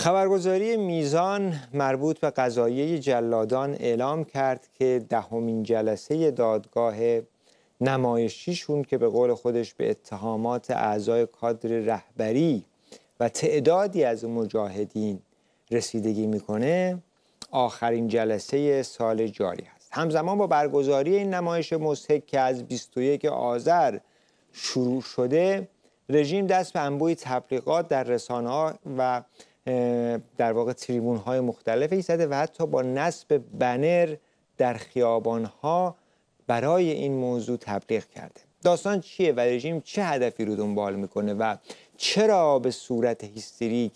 خبرگزاری میزان مربوط به قضایه جلادان اعلام کرد که دهمین جلسه دادگاه نمایشیشون که به قول خودش به اتهامات اعضای کادر رهبری و تعدادی از مجاهدین رسیدگی میکنه آخرین جلسه سال جاری است همزمان با برگزاری این نمایش مستحک که از 21 آذر شروع شده رژیم دست به انبوی تبلیغات در رسانه و در واقع تریبون های مختلف ایستاده و حتی با نصب بنر در خیابان ها برای این موضوع تبلیغ کرده داستان چیه و رژیم چه هدفی رو دنبال میکنه و چرا به صورت هیستریک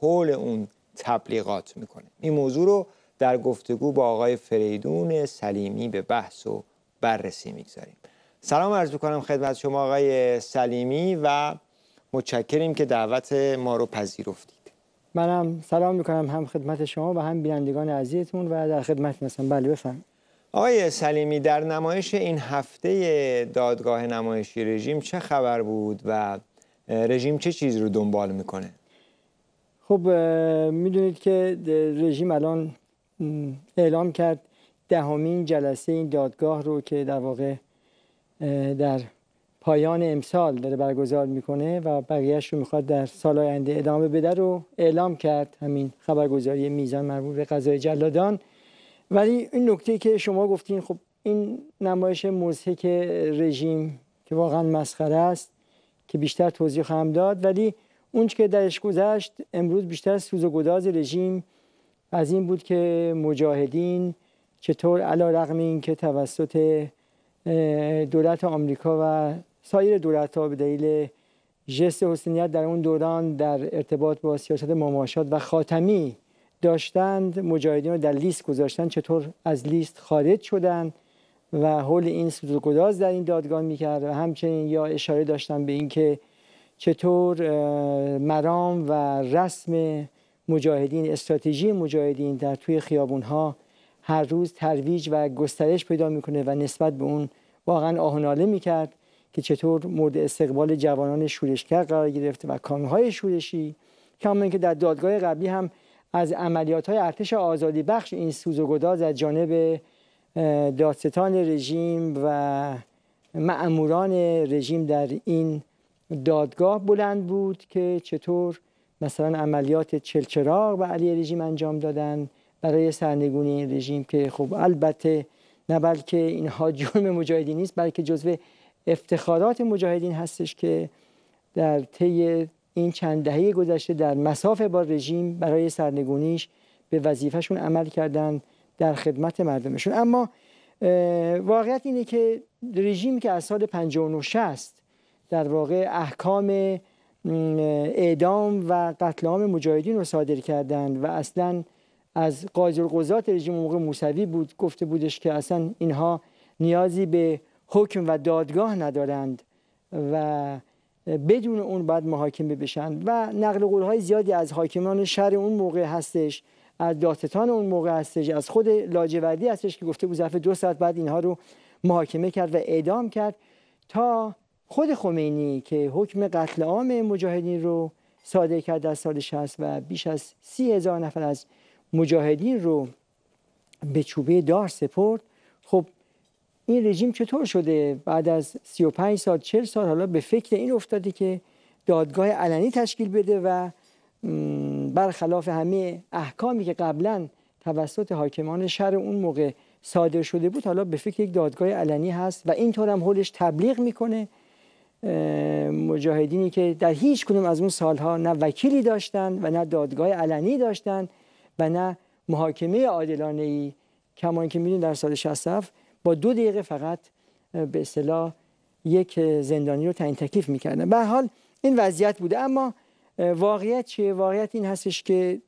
حول اون تبلیغات میکنه این موضوع رو در گفتگو با آقای فریدون سلیمی به بحث و بررسی میگذاریم سلام عرض میکنم خدمت شما آقای سلیمی و متشکریم که دعوت ما رو پذیرفتی منم سلام میکنم هم خدمت شما و هم بینندگان عزیزتون و در خدمت هستم بله بفهم آقای سلیمی در نمایش این هفته دادگاه نمایشی رژیم چه خبر بود و رژیم چه چیز رو دنبال میکنه خب میدونید که رژیم الان اعلام کرد دهمین جلسه این دادگاه رو که در واقع در پایان امسال داره برگزار میکنه و بقیهش رو میخواد در سال آینده ادامه بده رو اعلام کرد همین خبرگزاری میزان مربوط به قضای جلادان ولی این نکته که شما گفتین خب این نمایش مزهک رژیم که واقعا مسخره است که بیشتر توضیح خواهم داد ولی اون که درش گذشت امروز بیشتر سوز و گداز رژیم از این بود که مجاهدین چطور علا رقم این که توسط دولت آمریکا و سایر دولت ها به دلیل جست حسینیت در اون دوران در ارتباط با سیاست مماشات و خاتمی داشتند مجاهدین رو در لیست گذاشتن چطور از لیست خارج شدند و حول این سود در این دادگاه میکرد و همچنین یا اشاره داشتن به اینکه چطور مرام و رسم مجاهدین استراتژی مجاهدین در توی خیابون ها هر روز ترویج و گسترش پیدا میکنه و نسبت به اون واقعا آهناله میکرد که چطور مورد استقبال جوانان شورشگر قرار گرفته و کانونهای شورشی کما که در دادگاه قبلی هم از عملیات های ارتش آزادی بخش این سوز و گداز از جانب دادستان رژیم و معموران رژیم در این دادگاه بلند بود که چطور مثلا عملیات چلچراغ و علی رژیم انجام دادن برای سرنگونی این رژیم که خب البته نه بلکه اینها جرم مجاهدی نیست بلکه جزو افتخارات مجاهدین هستش که در طی این چند دهه گذشته در مسافه با رژیم برای سرنگونیش به وظیفهشون عمل کردن در خدمت مردمشون اما واقعیت اینه که رژیم که از سال 59 در واقع احکام اعدام و قتل عام مجاهدین رو صادر کردند و اصلا از قاضی القضات رژیم موقع موسوی بود گفته بودش که اصلا اینها نیازی به حکم و دادگاه ندارند و بدون اون باید محاکمه بشن و نقل قول های زیادی از حاکمان شهر اون موقع هستش از دادستان اون موقع هستش از خود لاجوردی هستش که گفته بود ظرف دو ساعت بعد اینها رو محاکمه کرد و اعدام کرد تا خود خمینی که حکم قتل عام مجاهدین رو صادر کرد در سال 60 و بیش از سی هزار نفر از مجاهدین رو به چوبه دار سپرد خب این رژیم چطور شده بعد از 35 سال 40 سال حالا به فکر این افتاده که دادگاه علنی تشکیل بده و برخلاف همه احکامی که قبلا توسط حاکمان شهر اون موقع صادر شده بود حالا به فکر یک دادگاه علنی هست و اینطور هم حلش تبلیغ میکنه مجاهدینی که در هیچ کدوم از اون سالها نه وکیلی داشتن و نه دادگاه علنی داشتن و نه محاکمه عادلانه ای کما که میدونید در سال 67 با دو دقیقه فقط به اصطلاح یک زندانی رو تعیین تکلیف میکردن به حال این وضعیت بوده اما واقعیت چیه واقعیت این هستش که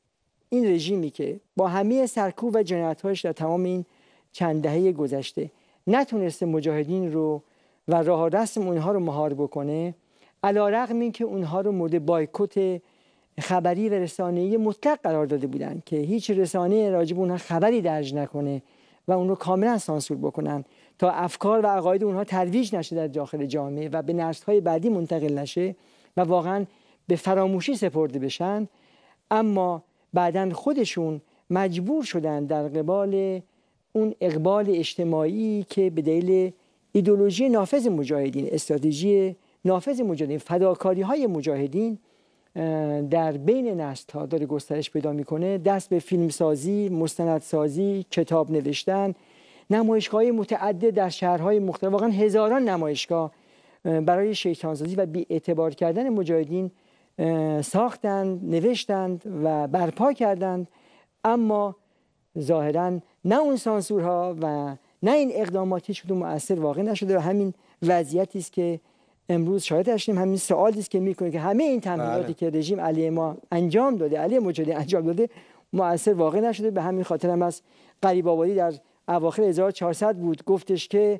این رژیمی که با همه سرکوب و جنایت‌هاش در تمام این چند دهه گذشته نتونسته مجاهدین رو و راه رسم اونها رو مهار بکنه علا رقم این که اونها رو مورد بایکوت خبری و رسانه‌ای مطلق قرار داده بودن که هیچ رسانه راجب اونها خبری درج نکنه و اون رو کاملا سانسور بکنن تا افکار و عقاید اونها ترویج نشه در داخل جامعه و به های بعدی منتقل نشه و واقعا به فراموشی سپرده بشن اما بعدا خودشون مجبور شدن در قبال اون اقبال اجتماعی که به دلیل ایدولوژی نافذ مجاهدین استراتژی نافذ مجاهدین فداکاری های مجاهدین در بین نسل ها داره گسترش پیدا میکنه دست به فیلمسازی، مستندسازی، کتاب نوشتن نمایشگاه متعدد در شهرهای مختلف واقعا هزاران نمایشگاه برای شیطانسازی و اعتبار کردن مجاهدین ساختند، نوشتند و برپا کردند اما ظاهرا نه اون سانسورها و نه این اقدامات هیچ کدوم مؤثر واقع نشده و همین وضعیتی است که امروز شاهد داشتیم همین سوالی است که میکنه که همه این تمهیداتی بله. که رژیم علیه ما انجام داده علیه مجدی انجام داده موثر واقع نشده به همین خاطر هم از قریب آبادی در اواخر 1400 بود گفتش که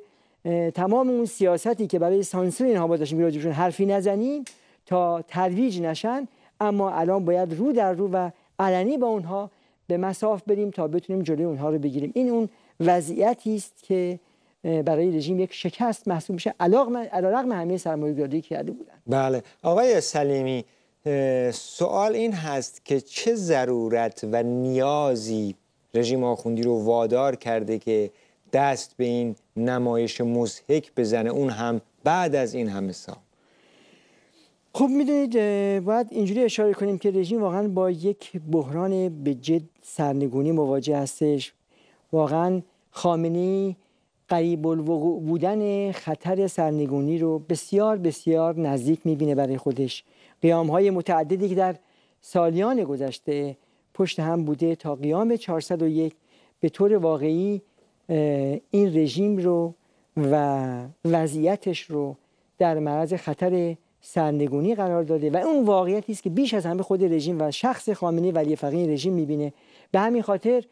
تمام اون سیاستی که برای سانسور اینها با داشتیم حرفی نزنیم تا ترویج نشن اما الان باید رو در رو و علنی با اونها به مساف بریم تا بتونیم جلوی اونها رو بگیریم این اون وضعیتی است که برای رژیم یک شکست محسوب میشه علیرغم همه سرمایه‌گذاری کرده بودن بله آقای سلیمی سوال این هست که چه ضرورت و نیازی رژیم آخوندی رو وادار کرده که دست به این نمایش مزهک بزنه اون هم بعد از این همه سال خب میدونید باید اینجوری اشاره کنیم که رژیم واقعا با یک بحران به جد سرنگونی مواجه هستش واقعا خامنی قریب الوقوع بودن خطر سرنگونی رو بسیار بسیار نزدیک میبینه برای خودش قیام های متعددی که در سالیان گذشته پشت هم بوده تا قیام 401 به طور واقعی این رژیم رو و وضعیتش رو در معرض خطر سرنگونی قرار داده و اون واقعیتی است که بیش از همه خود رژیم و شخص خامنه ولی فقیه رژیم میبینه به همین خاطر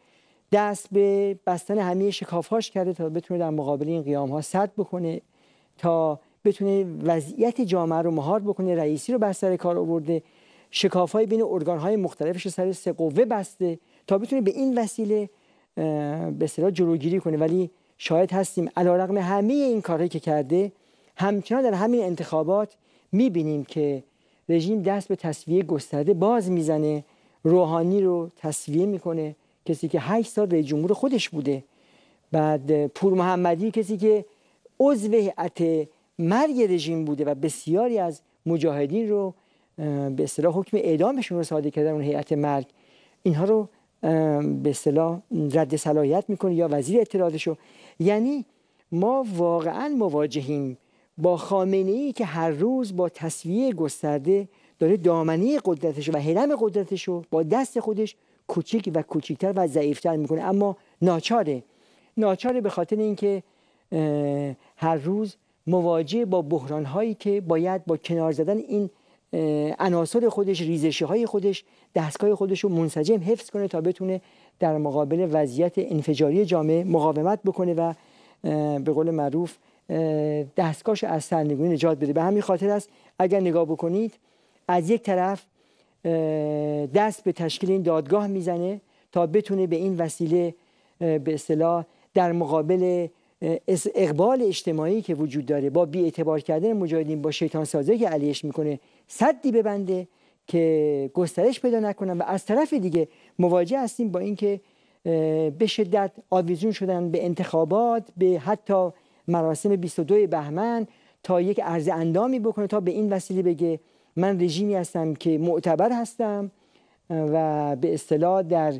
دست به بستن همه شکافهاش کرده تا بتونه در مقابل این قیام ها صد بکنه تا بتونه وضعیت جامعه رو مهار بکنه رئیسی رو بر سر کار آورده شکاف های بین ارگان های مختلفش سر سه قوه بسته تا بتونه به این وسیله به جلوگیری کنه ولی شاید هستیم رقم همه این کارهایی که کرده همچنان در همین انتخابات میبینیم که رژیم دست به تصویه گسترده باز میزنه روحانی رو تصویه میکنه کسی که هشت سال رئیس جمهور خودش بوده بعد پور محمدی کسی که عضو هیئت مرگ رژیم بوده و بسیاری از مجاهدین رو به اصطلاح حکم اعدامشون رو صادر کردن اون هیئت مرگ اینها رو به اصطلاح رد صلاحیت میکنه یا وزیر رو. یعنی ما واقعا مواجهیم با خامنه ای که هر روز با تصویه گسترده داره دامنه قدرتش و هرم قدرتش رو با دست خودش کوچیک و کوچیکتر و ضعیفتر میکنه اما ناچاره ناچاره به خاطر اینکه هر روز مواجه با بحران هایی که باید با کنار زدن این عناصر خودش ریزشی های خودش دستگاه خودش رو منسجم حفظ کنه تا بتونه در مقابل وضعیت انفجاری جامعه مقاومت بکنه و به قول معروف دستگاهش از سرنگونی نجات بده به همین خاطر است اگر نگاه بکنید از یک طرف دست به تشکیل این دادگاه میزنه تا بتونه به این وسیله به اصطلاح در مقابل اقبال اجتماعی که وجود داره با اعتبار کردن مجاهدین با شیطان سازه که علیش میکنه صدی ببنده که گسترش پیدا نکنن و از طرف دیگه مواجه هستیم با اینکه به شدت آویزون شدن به انتخابات به حتی مراسم 22 بهمن تا یک عرض اندامی بکنه تا به این وسیله بگه من رژیمی هستم که معتبر هستم و به اصطلاح در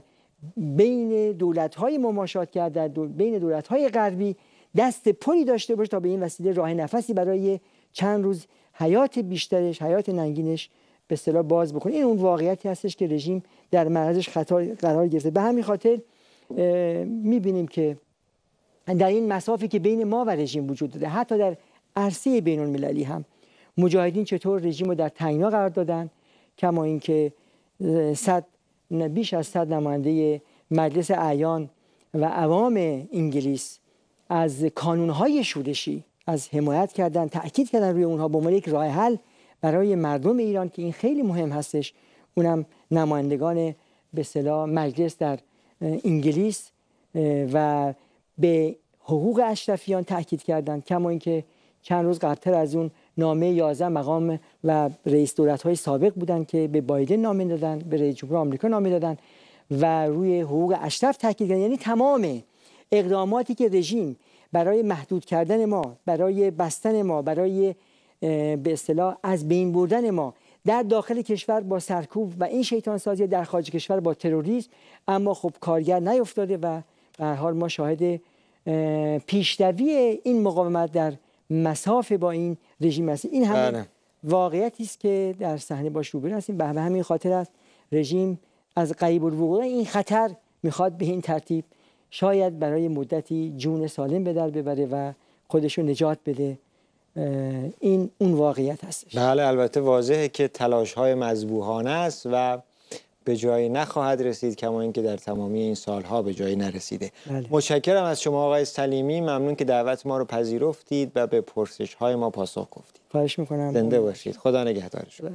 بین دولت های مماشات کرد در بین دولت های غربی دست پری داشته باشه تا به این وسیله راه نفسی برای چند روز حیات بیشترش حیات ننگینش به اصطلاح باز بکنه این اون واقعیتی هستش که رژیم در معرضش خطر قرار گرفته به همین خاطر میبینیم که در این مسافی که بین ما و رژیم وجود داره حتی در عرصه بین المللی هم مجاهدین چطور رژیم رو در تنگنا قرار دادن کما اینکه صد بیش از صد نماینده مجلس اعیان و عوام انگلیس از کانونهای شورشی از حمایت کردن تاکید کردن روی اونها به عنوان یک راه حل برای مردم ایران که این خیلی مهم هستش اونم نمایندگان به صلاح مجلس در انگلیس و به حقوق اشرفیان تاکید کردند کما اینکه چند روز قبلتر از اون نامه 11 مقام و رئیس دولت های سابق بودند که به بایدن نامه دادن به رئیس جمهور آمریکا نامه دادن و روی حقوق اشرف تاکید کردن یعنی تمام اقداماتی که رژیم برای محدود کردن ما برای بستن ما برای به اصطلاح از بین بردن ما در داخل کشور با سرکوب و این شیطان سازی در خارج کشور با تروریسم اما خب کارگر نیفتاده و به حال ما شاهد پیشروی این مقاومت در مسافه با این رژیم این همه بله. واقعیتی است که در صحنه باش روبرو هستیم به همین خاطر است رژیم از قریب الوقوع این خطر میخواد به این ترتیب شاید برای مدتی جون سالم به در ببره و خودش رو نجات بده این اون واقعیت هستش بله البته واضحه که تلاش های مذبوحانه است و به جایی نخواهد رسید کما اینکه در تمامی این سالها به جایی نرسیده بله. متشکرم از شما آقای سلیمی ممنون که دعوت ما رو پذیرفتید و به پرسش های ما پاسخ گفتید خواهش میکنم زنده باشید خدا شما